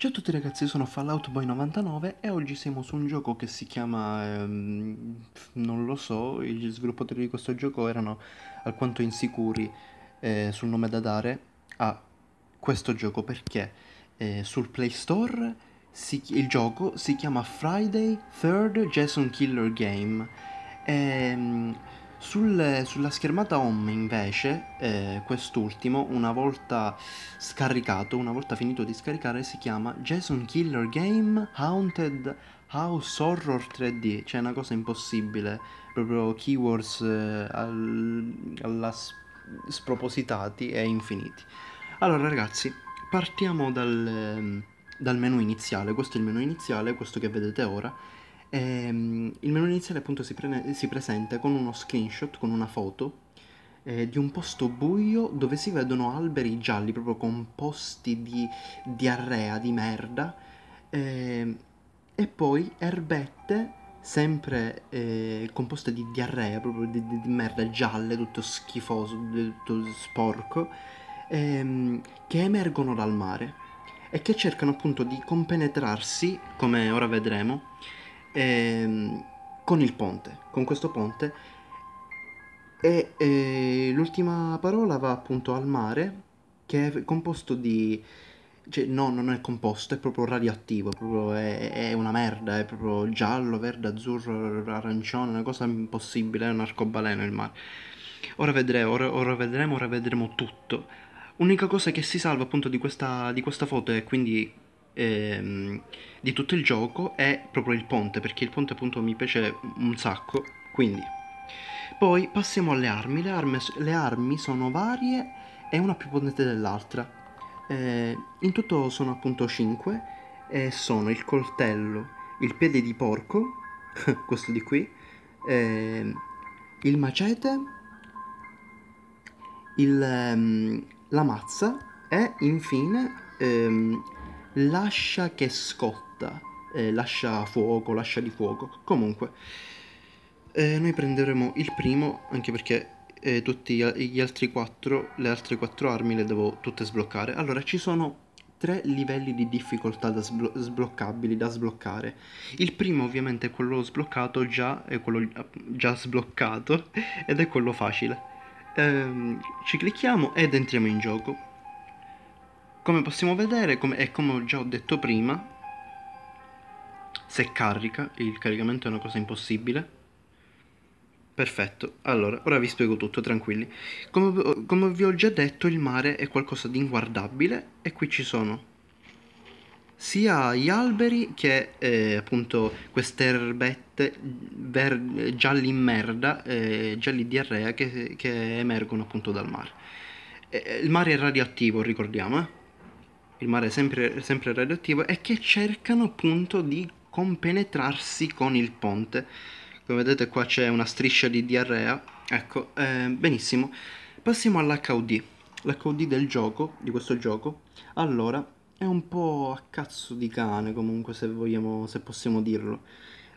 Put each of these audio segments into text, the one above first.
Ciao a tutti ragazzi, sono Fallout Boy 99 e oggi siamo su un gioco che si chiama... Ehm, non lo so, gli sviluppatori di questo gioco erano alquanto insicuri eh, sul nome da dare a questo gioco perché eh, sul Play Store si, il gioco si chiama Friday 3rd Jason Killer Game e, ehm, sul, sulla schermata home invece, eh, quest'ultimo, una volta scaricato, una volta finito di scaricare, si chiama Jason Killer Game Haunted House Horror 3D, cioè una cosa impossibile, proprio keywords eh, al, alla spropositati e infiniti. Allora ragazzi, partiamo dal, ehm, dal menu iniziale, questo è il menu iniziale, questo che vedete ora, Ehm, il menu iniziale appunto si, pre- si, presenta con uno screenshot, con una foto eh, di un posto buio dove si vedono alberi gialli, proprio composti di diarrea, di merda, ehm, e poi erbette sempre eh, composte di diarrea, proprio di, di, di merda gialle, tutto schifoso, tutto sporco, ehm, che emergono dal mare e che cercano appunto di compenetrarsi, come ora vedremo, ehm, con il ponte, con questo ponte. E eh, l'ultima parola va appunto al mare, che è composto di... Cioè, no, non è composto, è proprio radioattivo, proprio è, è, una merda, è proprio giallo, verde, azzurro, arancione, una cosa impossibile, è un arcobaleno il mare. Ora vedremo, ora, ora vedremo, ora vedremo tutto. Unica cosa che si salva appunto di questa, di questa foto e quindi ehm, di tutto il gioco è proprio il ponte, perché il ponte appunto mi piace un sacco, quindi... Poi passiamo alle armi, le armi, le armi sono varie e una più potente dell'altra. Eh, in tutto sono appunto 5 e sono il coltello, il piede di porco, questo di qui, eh, il macete, il, ehm, la mazza e infine ehm, lascia che scotta, eh, lascia fuoco, lascia di fuoco. Comunque, eh, noi prenderemo il primo, anche perché eh, tutti gli altri quattro, le altre quattro armi le devo tutte sbloccare. Allora, ci sono tre livelli di difficoltà da sblo sbloccabili da sbloccare. Il primo ovviamente è quello sbloccato già, è quello già sbloccato ed è quello facile. Ehm, ci clicchiamo ed entriamo in gioco. Come possiamo vedere, come, e come ho già detto prima, se carica, il caricamento è una cosa impossibile. Perfetto, allora, ora vi spiego tutto, tranquilli. Come, come vi ho già detto, il mare è qualcosa di inguardabile e qui ci sono sia gli alberi che eh, appunto queste erbette ver- gialli in merda, eh, gialli diarrea che, che, emergono appunto dal mare. Eh, eh il mare è radioattivo, ricordiamo, eh? il mare è sempre, sempre radioattivo, e che cercano appunto di compenetrarsi con il ponte. Come vedete qua c'è una striscia di diarrea, ecco, eh, benissimo. Passiamo all'HUD, l'HUD del gioco, di questo gioco. Allora, è un po' a cazzo di cane comunque se vogliamo, se possiamo dirlo.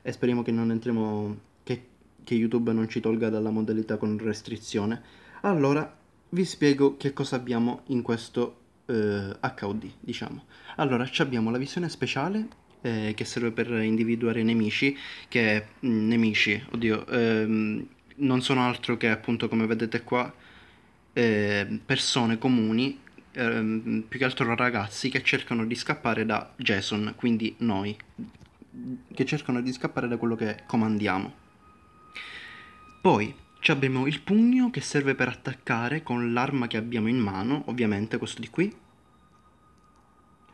E speriamo che non entriamo, che, che YouTube non ci tolga dalla modalità con restrizione. Allora, vi spiego che cosa abbiamo in questo eh, HUD, diciamo. Allora, abbiamo la visione speciale eh, che serve per individuare nemici, che mh, mm, nemici, oddio, ehm, non sono altro che appunto come vedete qua eh, persone comuni, ehm, più che altro ragazzi che cercano di scappare da Jason, quindi noi, che cercano di scappare da quello che comandiamo. Poi cioè abbiamo il pugno che serve per attaccare con l'arma che abbiamo in mano, ovviamente questo di qui.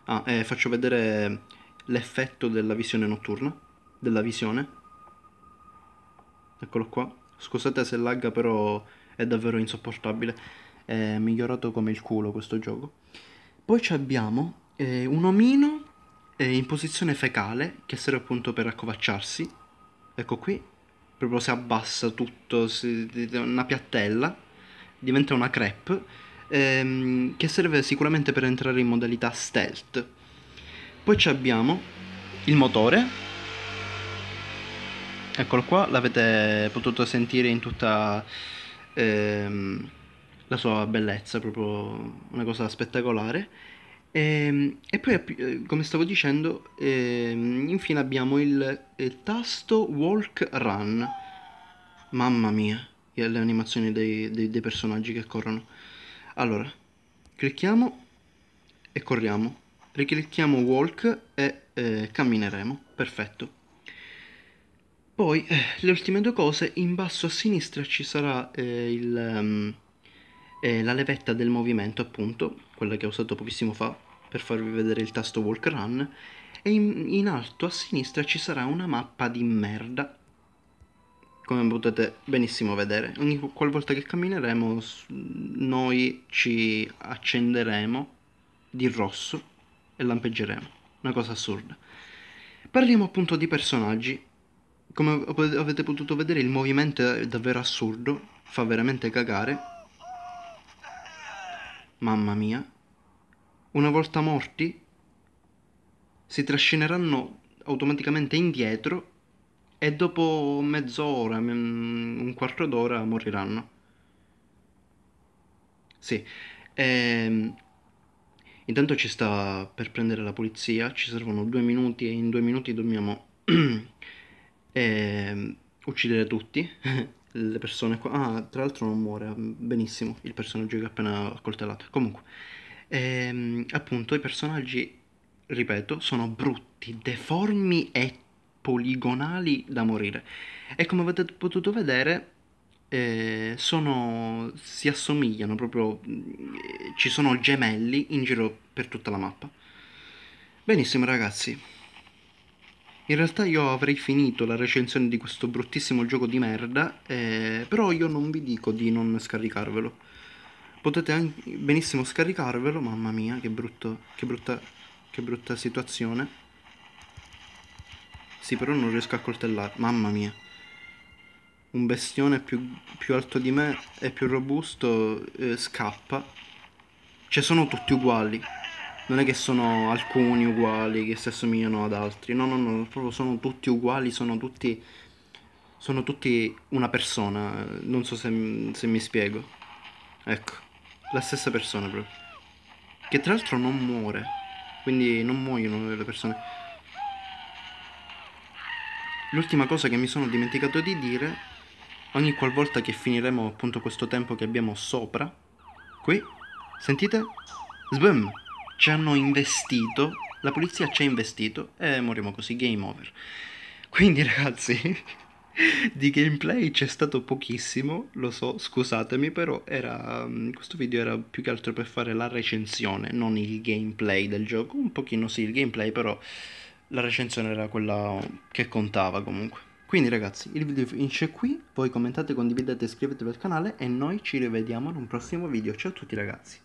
Ah, eh, faccio vedere l'effetto della visione notturna, della visione. Eccolo qua. Scusate se lagga però è davvero insopportabile. È migliorato come il culo questo gioco. Poi abbiamo eh, un omino eh, in posizione fecale che serve appunto per accovacciarsi. Ecco qui, proprio si abbassa tutto, si, una piattella, diventa una crepe, ehm, che serve sicuramente per entrare in modalità stealth. Poi abbiamo il motore, eccolo qua, l'avete potuto sentire in tutta ehm, la sua bellezza, proprio una cosa spettacolare e, ehm, e poi, eh, come stavo dicendo, eh, infine abbiamo il, il, tasto Walk Run. Mamma mia, le animazioni dei, dei, dei personaggi che corrono. Allora, clicchiamo e corriamo. Riclicchiamo Walk e eh, cammineremo. Perfetto. Poi, eh, le ultime due cose, in basso a sinistra ci sarà eh, il... Um, e la levetta del movimento appunto, quella che ho usato pochissimo fa per farvi vedere il tasto walk run, e in, in alto a sinistra ci sarà una mappa di merda come potete benissimo vedere ogni qualvolta che cammineremo noi ci accenderemo di rosso e lampeggeremo una cosa assurda parliamo appunto di personaggi come avete potuto vedere il movimento è davvero assurdo fa veramente cagare mamma mia, una volta morti, si trascineranno automaticamente indietro e dopo mezz'ora, mm, un quarto d'ora moriranno. Sì, ehm, intanto ci sta per prendere la pulizia, ci servono due minuti e in due minuti dobbiamo ehm, uccidere tutti. le persone qua... Ah, tra l'altro non muore mm, benissimo il personaggio che ho appena accoltellato. Comunque, ehm, appunto, i personaggi, ripeto, sono brutti, deformi e poligonali da morire. E come avete potuto vedere, eh, sono, si assomigliano proprio, mm, ci sono gemelli in giro per tutta la mappa. Benissimo ragazzi. In realtà io avrei finito la recensione di questo bruttissimo gioco di merda, eh, però io non vi dico di non scaricarvelo. Potete anche benissimo scaricarvelo, mamma mia, che, brutto, che, brutta, che brutta situazione. Sì, però non riesco a coltellare, mamma mia. Un bestione più, più alto di me e più robusto eh, scappa. Cioè sono tutti uguali non è che sono alcuni uguali che si assomigliano ad altri, no, no, no, proprio sono tutti uguali, sono tutti, sono tutti una persona, non so se, se mi spiego. Ecco, la stessa persona proprio. Che tra l'altro non muore, quindi non muoiono le persone. L'ultima cosa che mi sono dimenticato di dire, ogni qualvolta che finiremo appunto questo tempo che abbiamo sopra, qui, sentite? Sbum! ci hanno investito, la polizia ci ha investito e moriamo così, game over. Quindi ragazzi, di gameplay c'è stato pochissimo, lo so, scusatemi, però era, mm, questo video era più che altro per fare la recensione, non il gameplay del gioco, un pochino sì il gameplay, però la recensione era quella che contava comunque. Quindi ragazzi, il video finisce qui, voi commentate, condividete, iscrivetevi al canale e noi ci rivediamo in un prossimo video. Ciao a tutti ragazzi!